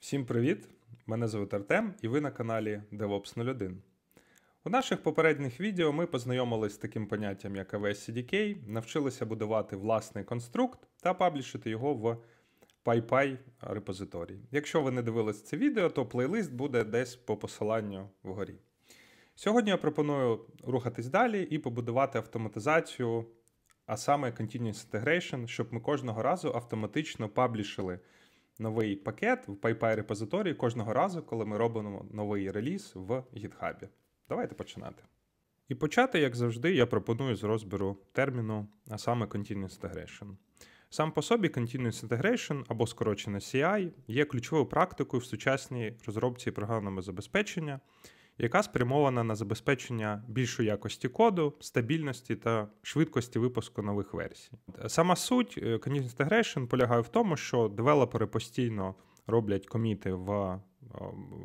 Всім привіт! Мене звуть Артем і ви на каналі DevOps 01. У наших попередніх відео ми познайомились з таким поняттям, як AWS CDK, навчилися будувати власний конструкт та паблішити його в PyPy репозиторій. Якщо ви не дивились це відео, то плейлист буде десь по посиланню вгорі. Сьогодні я пропоную рухатись далі і побудувати автоматизацію, а саме Continuous Integration, щоб ми кожного разу автоматично паблішили новий пакет в PayPal репозиторії кожного разу, коли ми робимо новий реліз в GitHub. Давайте починати. І почати, як завжди, я пропоную з розбіру терміну, а саме Continuous Integration. Сам по собі Continuous Integration або скорочено CI є ключовою практикою в сучасній розробці програмного забезпечення яка спрямована на забезпечення більшої якості коду, стабільності та швидкості випуску нових версій. Сама суть Continuous е, Integration полягає в тому, що девелопери постійно роблять коміти в е,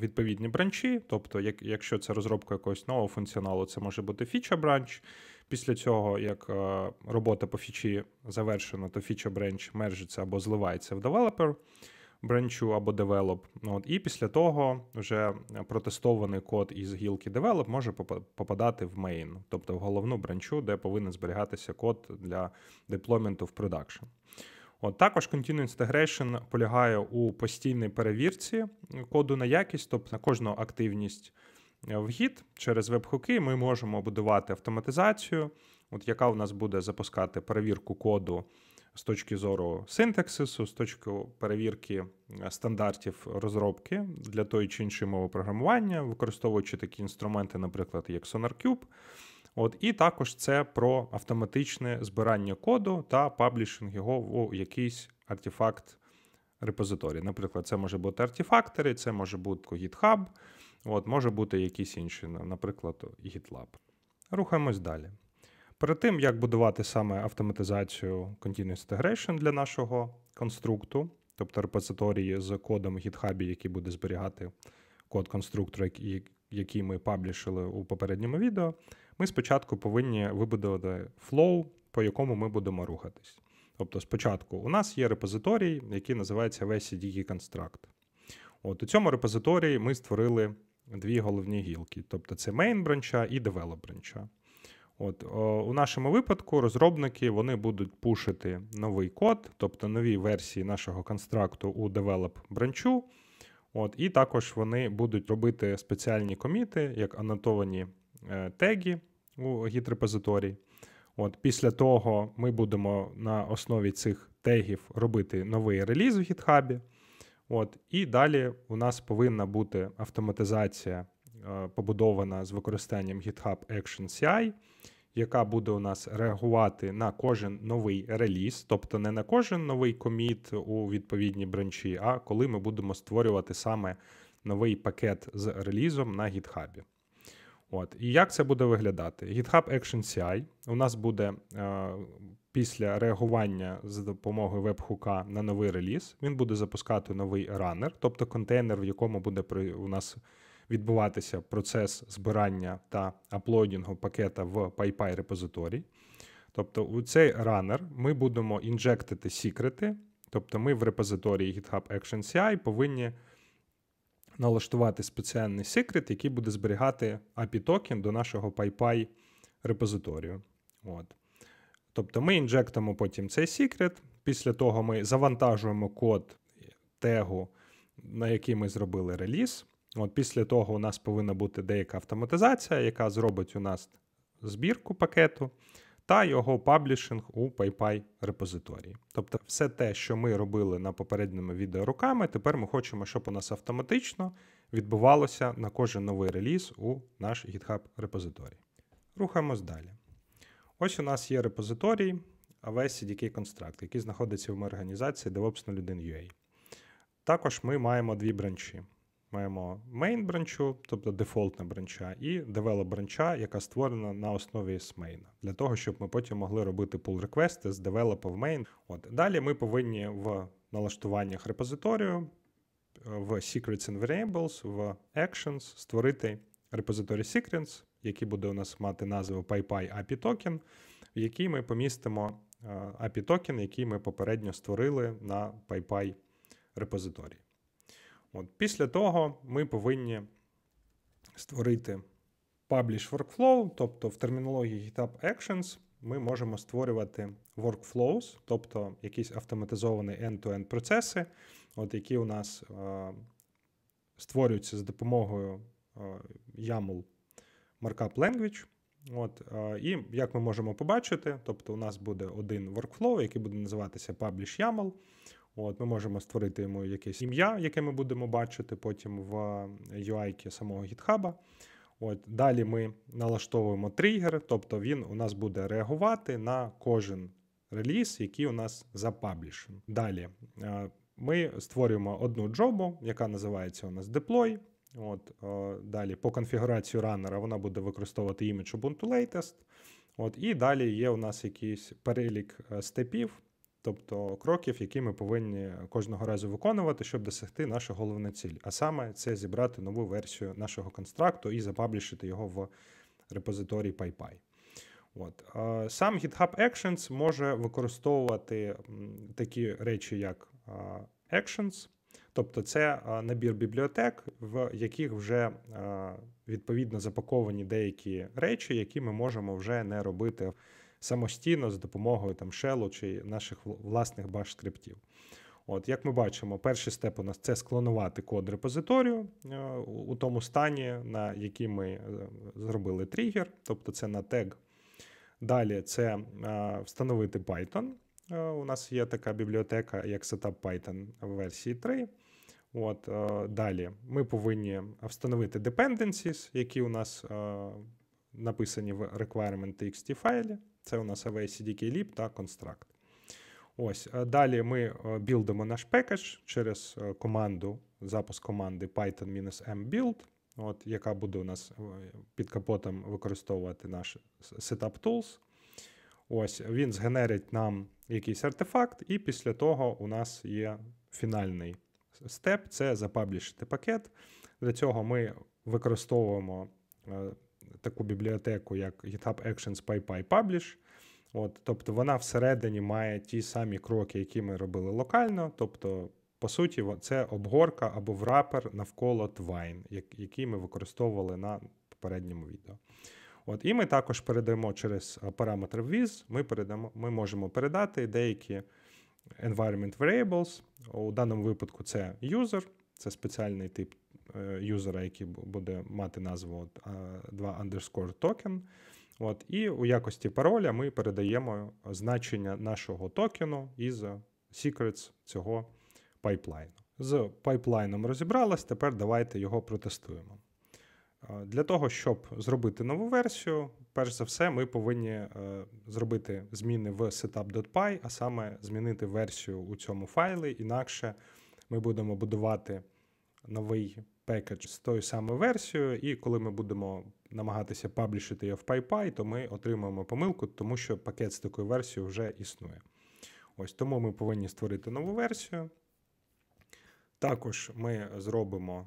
відповідні бранчі, тобто, якщо це розробка якогось нового функціоналу, це може бути фіча бранч. Після цього, як е, робота по фічі завершена, то фіча бранч мержиться або зливається в девелопер бренчу або девелоп. Ну, от, І після того вже протестований код із гілки девелоп може попадати в мейн, тобто в головну бренчу, де повинен зберігатися код для деплойменту в продакшн. От Також Continuous Integration полягає у постійній перевірці коду на якість, тобто на кожну активність е, в гід через веб ми можемо будувати автоматизацію, от яка у нас буде запускати перевірку коду з точки зору синтаксису, з точки перевірки е, стандартів розробки для тої чи іншої мови програмування, використовуючи такі інструменти, наприклад, як SonarCube. От і також це про автоматичне збирання коду та паблішинг його у якийсь артефакт репозиторій. Наприклад, це може бути артефактори, це може бути GitHub, от може бути якісь інші, наприклад, GitLab. Рухаємось далі. Перед тим, як будувати саме автоматизацію Continuous Integration для нашого конструкту, тобто репозиторії з кодом GitHub, який буде зберігати код конструктора, який ми паблішили у попередньому відео, ми спочатку повинні вибудувати флоу, по якому ми будемо рухатись. Тобто, спочатку у нас є репозиторій, який називається VCDE Construct. От у цьому репозиторії ми створили дві головні гілки: тобто це main бранча і develop бранча. От о, у нашому випадку розробники вони будуть пушити новий код, тобто нові версії нашого констракту у develop бранчу. От, І також вони будуть робити спеціальні коміти, як анотовані е, теги у гід От, Після того ми будемо на основі цих тегів робити новий реліз в гітхабі. От, І далі у нас повинна бути автоматизація Е, побудована з використанням GitHub Action CI, яка буде у нас реагувати на кожен новий реліз, тобто не на кожен новий коміт у відповідній бранчі, а коли ми будемо створювати саме новий пакет з релізом на GitHub. От. І як це буде виглядати? GitHub Action CI у нас буде е, після реагування за допомогою вебхука на новий реліз, він буде запускати новий раннер, тобто контейнер, в якому буде у нас відбуватися процес збирання та аплодінгу пакета в PyPI репозиторій. Тобто, у цей ранер ми будемо інжектити секрети, тобто ми в репозиторії GitHub Action CI повинні налаштувати спеціальний секрет, який буде зберігати API токен до нашого PyPI репозиторію. От. Тобто ми інжектимо потім цей секрет. Після того ми завантажуємо код тегу, на який ми зробили реліз. От Після того у нас повинна бути деяка автоматизація, яка зробить у нас збірку пакету та його паблішинг у PyPy репозиторії. Тобто, все те, що ми робили на попередніми відео руками, тепер ми хочемо, щоб у нас автоматично відбувалося на кожен новий реліз у наш GitHub репозиторій. Рухаємось далі. Ось у нас є репозиторій AWS CDK Construct, який знаходиться в моїй організації DevOps 01.ua. Також ми маємо дві бранчі маємо main бранчу, тобто дефолтна бранча, і develop бранча, яка створена на основі main, для того, щоб ми потім могли робити pull реквести з девелопа в main. От далі ми повинні в налаштуваннях репозиторію, в secrets and variables, в actions створити репозиторій secrets, який буде у нас мати назву PyPy API Token, в який ми помістимо е, API токен, який ми попередньо створили на PyPy репозиторії. От Після того ми повинні створити publish workflow, тобто в термінології GitHub Actions ми можемо створювати workflows, тобто якісь автоматизовані end-to-end процеси, от які у нас е, створюються з допомогою е, YAML Markup Language. От, е, І як ми можемо побачити, тобто у нас буде один workflow, який буде називатися publish YAML. От Ми можемо створити йому якесь ім'я, яке ми будемо бачити потім в UI самого гітхаба. От, Далі ми налаштовуємо тригер, тобто він у нас буде реагувати на кожен реліз, який у нас запаблішен. Далі е, ми створюємо одну джобу, яка називається у нас Deploy. От, е, Далі по конфігурації раннера вона буде використовувати імідж Ubuntu Latest. От, І далі є у нас якийсь перелік е, степів тобто кроків, які ми повинні кожного разу виконувати, щоб досягти нашу головну ціль. А саме це зібрати нову версію нашого констракту і запаблішити його в репозиторії PyPy. От сам GitHub Actions може використовувати такі речі, як Actions, тобто це набір бібліотек, в яких вже відповідно запаковані деякі речі, які ми можемо вже не робити самостійно за допомогою там Shell чи наших власних баш скриптів. От, як ми бачимо, перший степ у нас це склонувати код репозиторію е, у тому стані, на який ми е, зробили тригер, тобто це на тег. Далі це е, встановити Python. У нас є така бібліотека, як Setup Python в версії 3. От, Далі ми повинні встановити dependencies, які у нас написані в requirement.txt файлі. Це у нас AVCDK Lib та Construct. Ось, е, Далі ми е, білдимо наш пекедж через е, команду, запуск команди python-mbuild, от, яка буде у нас під капотом використовувати наш setup tools. Ось, Він згенерить нам якийсь артефакт, і після того у нас є фінальний степ це запаблішити пакет. Для цього ми використовуємо таку бібліотеку, як GitHub Actions PyPy Publish. От, Тобто вона всередині має ті самі кроки, які ми робили локально. Тобто, по суті, це обгорка або врапер навколо Twine, який ми використовували на попередньому відео. От, І ми також передаємо через е, параметр viz, ми передамо, ми можемо передати деякі environment variables. У даному випадку це user, це спеціальний тип Е, юзера, який буде мати назву 2 underscore токен. От, І у якості пароля ми передаємо значення нашого токену із secrets цього пайплайну. З пайплайном розібралась, тепер давайте його протестуємо. Е, для того, щоб зробити нову версію, перш за все, ми повинні е, зробити зміни в setup.py, а саме змінити версію у цьому файлі, інакше ми будемо будувати новий package з тою самою версією, і коли ми будемо намагатися паблішити його в PyPy, то ми отримаємо помилку, тому що пакет з такою версією вже існує. Ось тому ми повинні створити нову версію. Також ми зробимо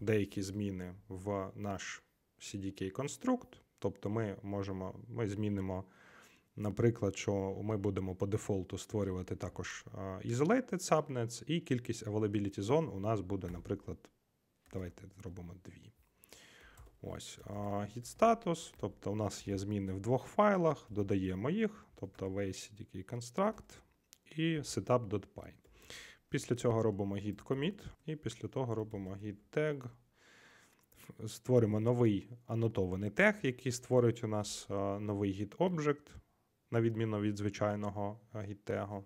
деякі зміни в наш cdk конструкт Тобто ми можемо, ми змінимо, наприклад, що ми будемо по дефолту створювати також isolated subnets, і кількість availability zone у нас буде, наприклад, Давайте зробимо дві. Ось Git-status, Тобто у нас є зміни в двох файлах, додаємо їх, тобто vacdk construct і setup.py. Після цього робимо git commit і після того робимо git tag. Створимо новий анотований тег, який створить у нас новий git object, на відміну від звичайного git тегу.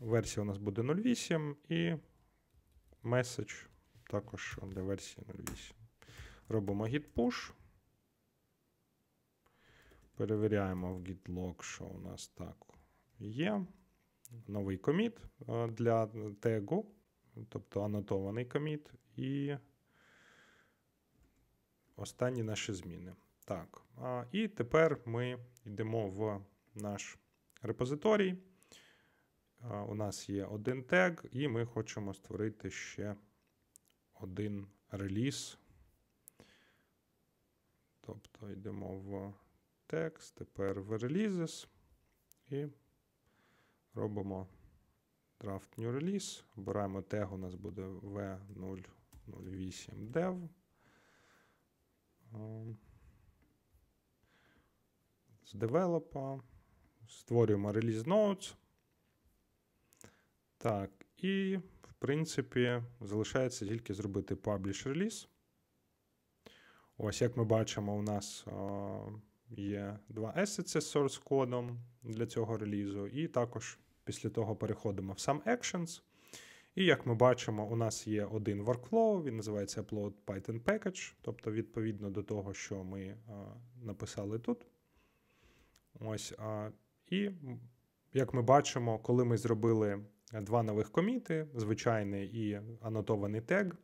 Версія у нас буде 08 і message також де версії 08. Робимо git push. Перевіряємо в GitLog, що у нас так є. Новий коміт е, для тегу, тобто анотований коміт, і останні наші зміни. Так, і тепер ми йдемо в наш репозиторій. Е, у нас є один тег, і ми хочемо створити ще один реліз. Тобто йдемо в текст, тепер в релізес і робимо draft new release. Обираємо тег, у нас буде V008dev. Ем, з девелопа. Створюємо release notes. Так, і принципі, залишається тільки зробити publish release Ось, як ми бачимо, у нас є два есеці з source кодом для цього релізу, і також після того переходимо в сам Actions. І як ми бачимо, у нас є один workflow, він називається Upload Python Package, тобто відповідно до того, що ми а, написали тут. Ось, а, І як ми бачимо, коли ми зробили два нових коміти, звичайний і анотований тег.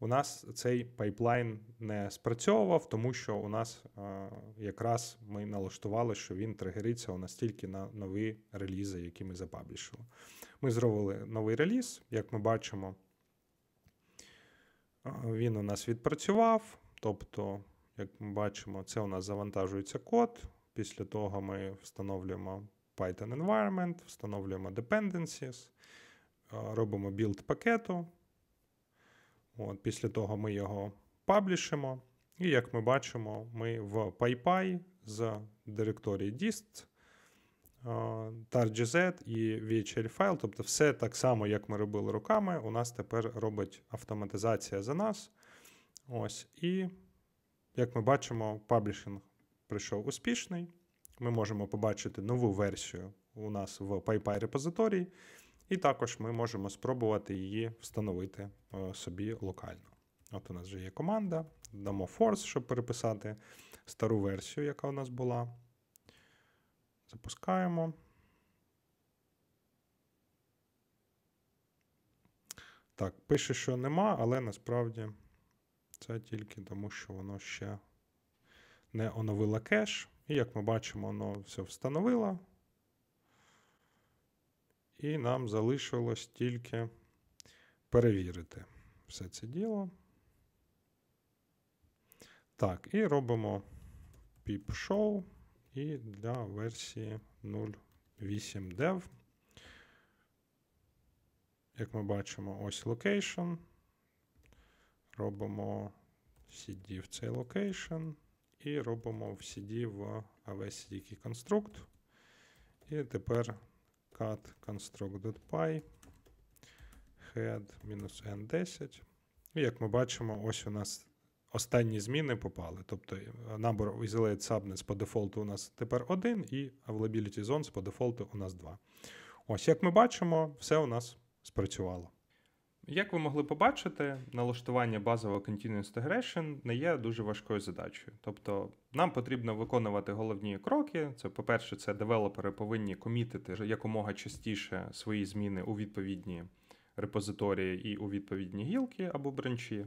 У нас цей пайплайн не спрацьовував, тому що у нас е, якраз ми налаштували, що він тригериться у нас тільки на нові релізи, які ми запаблішили. Ми зробили новий реліз, як ми бачимо, е, він у нас відпрацював. Тобто, як ми бачимо, це у нас завантажується код. Після того ми встановлюємо Python environment, встановлюємо dependencies, е, робимо build пакету. От, Після того ми його паблішимо. І, як ми бачимо, ми в PyPy з директорії dist, е, targz і VHL файл. Тобто, все так само, як ми робили руками, у нас тепер робить автоматизація за нас. Ось, І, як ми бачимо, паблішинг прийшов успішний ми можемо побачити нову версію у нас в PyPI репозиторії, і також ми можемо спробувати її встановити е, собі локально. От у нас вже є команда, дамо force, щоб переписати стару версію, яка у нас була. Запускаємо. Так, пише, що нема, але насправді це тільки тому, що воно ще не оновило кеш. І як ми бачимо, воно все встановило. І нам залишилось тільки перевірити все це діло. Так, і робимо pip-show і для версії 08 dev. Як ми бачимо, ось location. Робимо cd в цей location і робимо в CD в avs Construct. І тепер cat construct.py head-n10. І як ми бачимо, ось у нас останні зміни попали. Тобто набор е, isolate subnets по дефолту у нас тепер один, і availability zones по дефолту у нас два. Ось, як ми бачимо, все у нас спрацювало. Як ви могли побачити, налаштування базового Continuous Integration не є дуже важкою задачею. Тобто нам потрібно виконувати головні кроки. Це, по-перше, це девелопери повинні комітити якомога частіше свої зміни у відповідні репозиторії і у відповідні гілки або бренчі.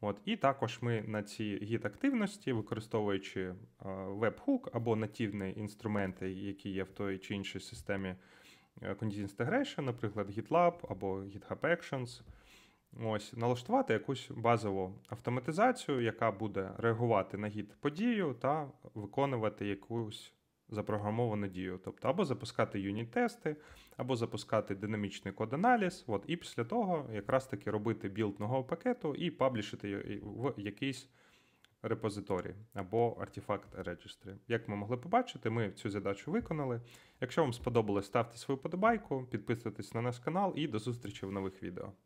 От, І також ми на ці гід-активності, використовуючи е, веб-хук або нативні інструменти, які є в той чи іншій системі е, Continuous Integration, наприклад, GitLab або GitHub Actions. Ось налаштувати якусь базову автоматизацію, яка буде реагувати на гід подію та виконувати якусь запрограмовану дію, тобто або запускати юніт-тести, або запускати динамічний код-аналіз. От, І після того якраз таки робити білд нового пакету і паблішити в якийсь репозиторій або артефакт регістрі. Як ми могли побачити, ми цю задачу виконали. Якщо вам сподобалось, ставте свою подобайку, підписуйтесь на наш канал і до зустрічі в нових відео.